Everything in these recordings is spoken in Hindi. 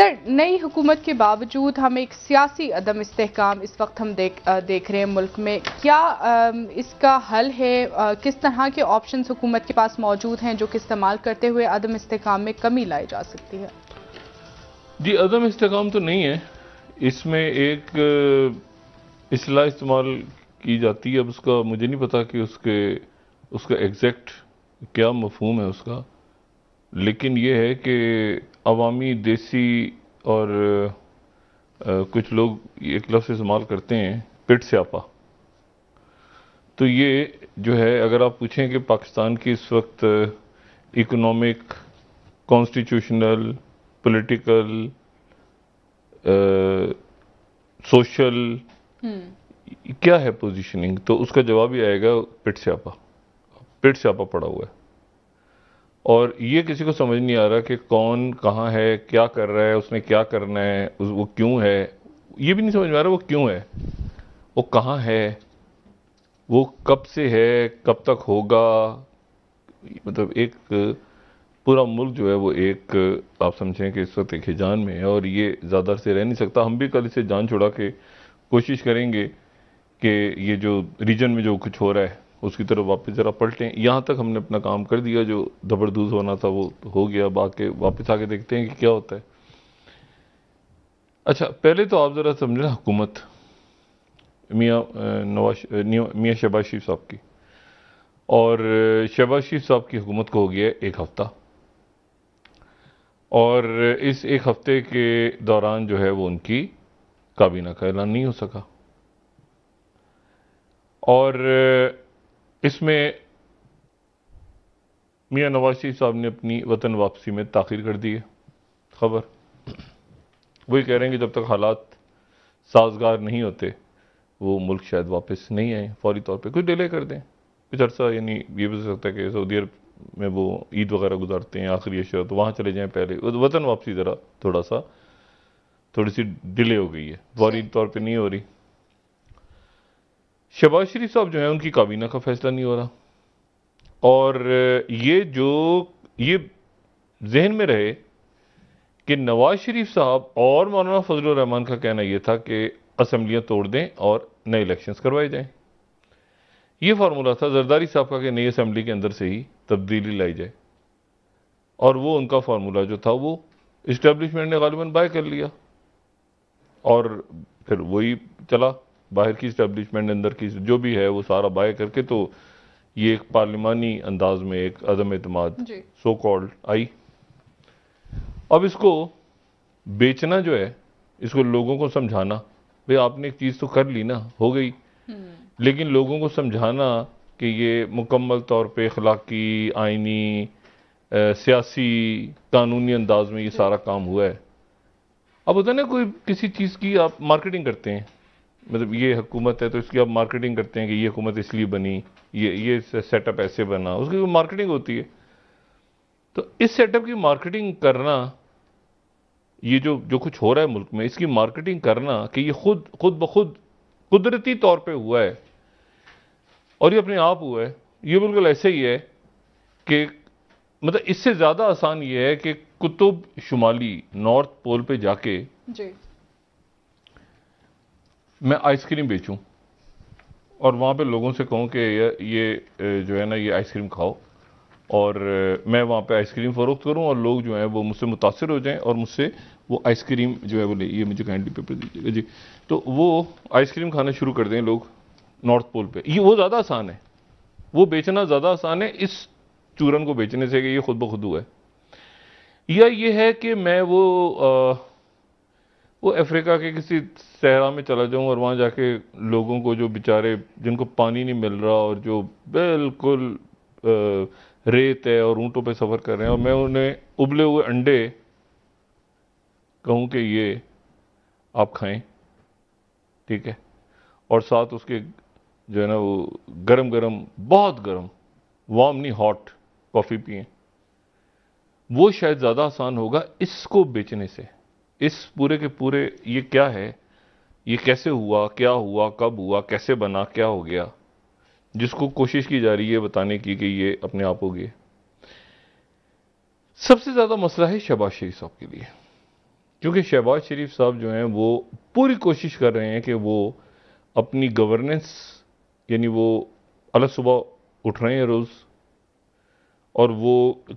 सर नई हुकूमत के बावजूद हम एक सियासी अदम इस्तेकाम इस वक्त हम देख देख रहे हैं मुल्क में क्या इसका हल है किस तरह के ऑप्शन हुकूमत के पास मौजूद हैं जो कि इस्तेमाल करते हुए अदम इसकाम में कमी लाई जा सकती है जी अदम इसकाम तो नहीं है इसमें एक असलाह इस्तेमाल की जाती है अब उसका मुझे नहीं पता कि उसके उसका एग्जैक्ट क्या मफहूम है उसका लेकिन ये है कि अवामी देसी और आ, कुछ लोग एक लफ्स इस्तेमाल करते हैं पिट स्यापा तो ये जो है अगर आप पूछें कि पाकिस्तान की इस वक्त economic constitutional political social hmm. क्या है पोजीशनिंग तो उसका जवाब ही आएगा पिट स्यापा पिट स्यापा पड़ा हुआ है और ये किसी को समझ नहीं आ रहा कि कौन कहाँ है क्या कर रहा है उसने क्या करना है उस वो क्यों है ये भी नहीं समझ में आ रहा वो क्यों है वो कहाँ है वो कब से है कब तक होगा मतलब एक पूरा मुल्क जो है वो एक आप समझें कि इस वक्त एक हिजान में है और ये ज़्यादा से रह नहीं सकता हम भी कल इसे जान छुड़ा के कोशिश करेंगे कि ये जो रीजन में जो कुछ हो रहा है उसकी तरफ वापस ज़रा पलटें यहाँ तक हमने अपना काम कर दिया जो धबरदूज होना था वो हो गया अब आके वापस आके देखते हैं कि क्या होता है अच्छा पहले तो आप ज़रा लें हुकूमत मियाँ नवाज मियाँ शहबाज शरीफ साहब की और शहबाज शरीफ साहब की हुकूमत को हो गया एक हफ़्ता और इस एक हफ़्ते के दौरान जो है वो उनकी काबीना का ऐलान नहीं हो सका और इसमें मियाँ नवाज शरीफ साहब ने अपनी वतन वापसी में ताखिर कर दी है खबर वही कह रहे हैं कि जब तक हालात साजगार नहीं होते वो मुल्क शायद वापस नहीं आए फौरी तौर पे कुछ डिले कर दें कुछ अर्सा यानी ये भी हो सकता है कि सऊदी अरब में वो ईद वगैरह गुजारते हैं आखिरी अशर तो वहाँ चले जाएँ पहले वतन वापसी ज़रा थोड़ा सा थोड़ी सी डिले हो गई है फौरी तौर पर नहीं हो रही शबाज शरीफ साहब जो है उनकी काबीना का फैसला नहीं हो रहा और ये जो ये जहन में रहे कि नवाज शरीफ साहब और मौलाना फजल रहमान का कहना यह था कि असम्बलियाँ तोड़ दें और नए इलेक्शंस करवाए जाएं ये फार्मूला था जरदारी साहब का कि नई असम्बली के अंदर से ही तब्दीली लाई जाए और वो उनका फार्मूला जो था वो इस्टेब्लिशमेंट ने गालिबा बाय कर लिया और फिर वही चला बाहर की इस्टेबलिशमेंट अंदर की जो भी है वो सारा बाय करके तो ये एक पार्लिमानी अंदाज में एक अदम अतमाद सो कॉल्ड आई अब इसको बेचना जो है इसको लोगों को समझाना भाई आपने एक चीज़ तो कर ली ना हो गई हम्म। लेकिन लोगों को समझाना कि ये मुकम्मल तौर पे अखलाकी आइनी सियासी कानूनी अंदाज में ये सारा काम हुआ है अब होता है ना कोई किसी चीज़ की आप मार्केटिंग करते हैं मतलब ये हुकूमत है तो इसकी आप मार्केटिंग करते हैं कि ये हुकूमत इसलिए बनी ये ये सेटअप ऐसे बना उसकी मार्केटिंग होती है तो इस सेटअप की मार्केटिंग करना ये जो जो कुछ हो रहा है मुल्क में इसकी मार्केटिंग करना कि ये खुद खुद ब खुद कुदरती तौर पे हुआ है और ये अपने आप हुआ है ये बिल्कुल ऐसे ही है कि मतलब इससे ज़्यादा आसान ये है कि कुतुब शुमाली नॉर्थ पोल पे जाके जी मैं आइसक्रीम बेचूं और वहाँ पे लोगों से कहूँ कि ये जो है ना ये आइसक्रीम खाओ और मैं वहाँ पे आइसक्रीम फ़रोख्त करूँ और लोग जो हैं वो मुझसे मुतासर हो जाएं और मुझसे वो आइसक्रीम जो है वो ले ये मुझे कैंडी पेपर दीजिएगा जी तो वो आइसक्रीम खाना शुरू कर दें लोग नॉर्थ पोल पर ये वो ज़्यादा आसान है वो बेचना ज़्यादा आसान है इस चूरन को बेचने से कि ये खुद ब खुद हुआ है या ये है कि मैं वो आ, वो अफ्रीका के किसी सहरा में चला जाऊँ और वहाँ जाके लोगों को जो बेचारे जिनको पानी नहीं मिल रहा और जो बिल्कुल रेत है और ऊँटों पे सफ़र कर रहे हैं और मैं उन्हें उबले हुए अंडे कहूँ कि ये आप खाएं ठीक है और साथ उसके जो है ना वो गरम गरम बहुत गरम वार्म नहीं हॉट कॉफ़ी पिए वो शायद ज़्यादा आसान होगा इसको बेचने से इस पूरे के पूरे ये क्या है ये कैसे हुआ क्या हुआ कब हुआ कैसे बना क्या हो गया जिसको कोशिश की जा रही है बताने की कि ये अपने आप हो गए सबसे ज़्यादा मसला है शहबाज शरीफ साहब के लिए क्योंकि शहबाज शरीफ साहब जो हैं वो पूरी कोशिश कर रहे हैं कि वो अपनी गवर्नेंस यानी वो अलग सुबह उठ रहे हैं रोज़ और वो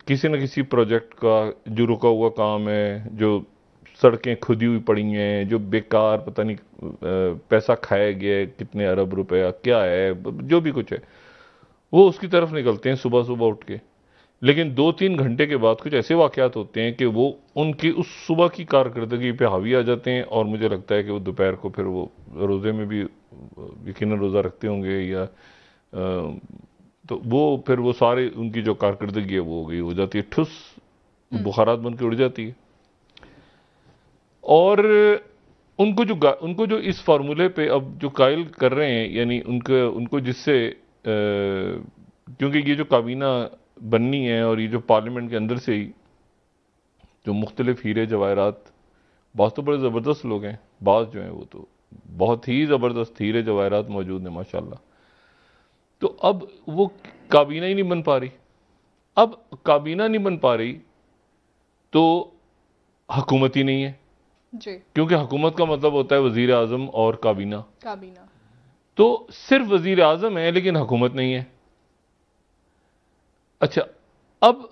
किसी न किसी प्रोजेक्ट का जो रुका हुआ काम है जो सड़कें खुदी हुई पड़ी हैं जो बेकार पता नहीं पैसा खाया गया है कितने अरब रुपया क्या है जो भी कुछ है वो उसकी तरफ निकलते हैं सुबह सुबह उठ के लेकिन दो तीन घंटे के बाद कुछ ऐसे वाक़ात होते हैं कि वो उनकी उस सुबह की कारकर्दगी पे हावी आ जाते हैं और मुझे लगता है कि वो दोपहर को फिर वो रोज़े में भी यकीन रोज़ा रखते होंगे या तो वो फिर वो सारे उनकी जो कारकर्दगी है वो हो गई हो जाती है ठुस हम्म। बुखारात बन के उड़ जाती है और उनको जो उनको जो इस फार्मूले पे अब जो कायल कर रहे हैं यानी उनके उनको जिससे क्योंकि ये जो काबीना बननी है और ये जो पार्लियामेंट के अंदर से ही जो मुख्तलिफ हीरे जवाहरात बाज़ तो बड़े ज़बरदस्त लोग हैं बाज़ जो हैं वो तो बहुत ही ज़बरदस्त हीरे जवाहरात मौजूद हैं माशाल्लाह तो अब वो काबीना ही नहीं बन पा रही अब काबीना नहीं बन पा रही तो हकूमत ही नहीं है क्योंकि हुकूमत का मतलब होता है वजीर आजम और काबीना काबीना तो सिर्फ वजीर आजम है लेकिन हुकूमत नहीं है अच्छा अब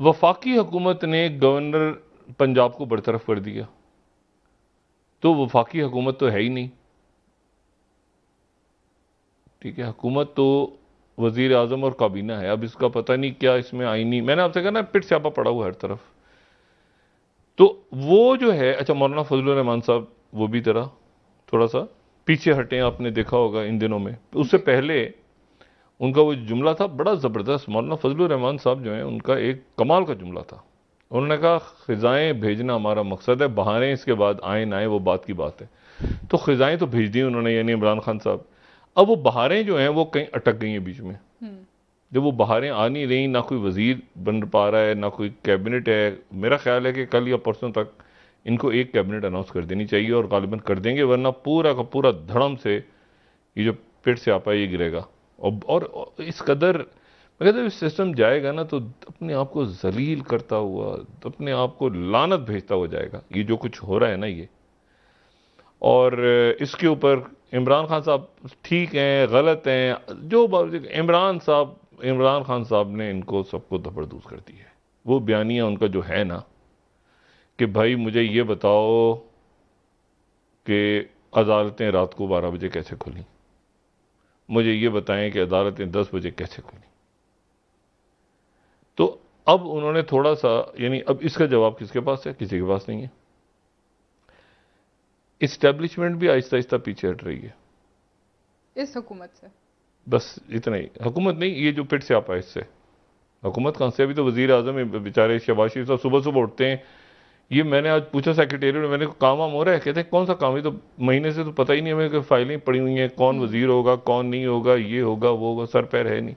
वफाकी हुकूमत ने गवर्नर पंजाब को बरतरफ कर दिया तो वफाकी हुकूमत तो है ही नहीं ठीक है हुकूमत तो वजीर आजम और काबीना है अब इसका पता नहीं क्या इसमें आई नहीं मैंने आपसे कहा ना पिट स्यापा पड़ा हुआ हर तरफ तो वो जो है अच्छा मौलाना फजल रहमान साहब वो भी तरह थोड़ा सा पीछे हटें आपने देखा होगा इन दिनों में उससे पहले उनका वो जुमला था बड़ा ज़बरदस्त मौलाना फजल रहमान साहब जो हैं उनका एक कमाल का जुमला था उन्होंने कहा ख़ज़ाएँ भेजना हमारा मकसद है बहारें इसके बाद आए ना आए वो बात की बात है तो ख़ज़ाएँ तो भेज दी उन्होंने यानी इमरान खान साहब अब वो बहारें जो हैं वो कहीं अटक गई हैं बीच में हम्म। जब वो बाहरें आ नहीं रही ना कोई वजीर बन पा रहा है ना कोई कैबिनेट है मेरा ख्याल है कि कल या परसों तक इनको एक कैबिनेट अनाउंस कर देनी चाहिए और गालिबा कर देंगे वरना पूरा का पूरा धड़म से ये जो पेट से आपा ये गिरेगा और, और इस कदर मैं कहता इस सिस्टम जाएगा ना तो अपने आप को जलील करता हुआ तो अपने आप को लानत भेजता हुआ जाएगा ये जो कुछ हो रहा है ना ये और इसके ऊपर इमरान खान साहब ठीक हैं गलत हैं जो इमरान साहब इमरान खान साहब ने इनको सबको दफरदूस कर दी है वो बयानिया उनका जो है ना कि भाई मुझे ये बताओ कि अदालतें रात को बारह बजे कैसे खुली मुझे ये बताएं कि अदालतें दस बजे कैसे खुली तो अब उन्होंने थोड़ा सा यानी अब इसका जवाब किसके पास है किसी के पास नहीं है इस्टेब्लिशमेंट भी आहिस्ता आहिस्ता पीछे हट रही है इस हुकूमत से बस इतना ही हुकूमत नहीं ये जो पिट से आपा इससे हुकूमत कहाँ से अभी तो वज़ी अजम बेचारे शहबाज शरीफ साहब सुबह सुबह उठते हैं ये मैंने आज पूछा सेक्रेटेरियट में मैंने काम वाम हो रहा है कहते हैं कौन सा काम है तो महीने से तो पता ही नहीं हमें कि फाइलें पड़ी हुई हैं कौन हम्म। वजीर होगा कौन नहीं होगा ये होगा वो होगा सर पैर है नहीं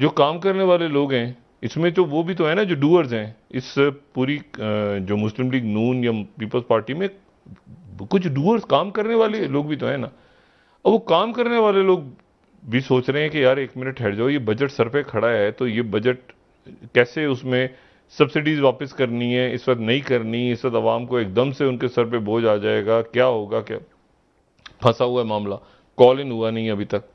जो काम करने वाले लोग हैं इसमें तो वो भी तो है ना जो डूअर्स हैं इस पूरी जो मुस्लिम लीग नून या पीपल्स पार्टी में कुछ डूअर्स काम करने वाले लोग भी तो हैं ना अब वो काम करने वाले लोग भी सोच रहे हैं कि यार एक मिनट ठहर जाओ ये बजट सर पे खड़ा है तो ये बजट कैसे उसमें सब्सिडीज़ वापस करनी है इस वक्त नहीं करनी इस वक्त आवाम को एकदम से उनके सर पे बोझ आ जाएगा क्या होगा क्या फंसा हुआ है मामला कॉल इन हुआ नहीं अभी तक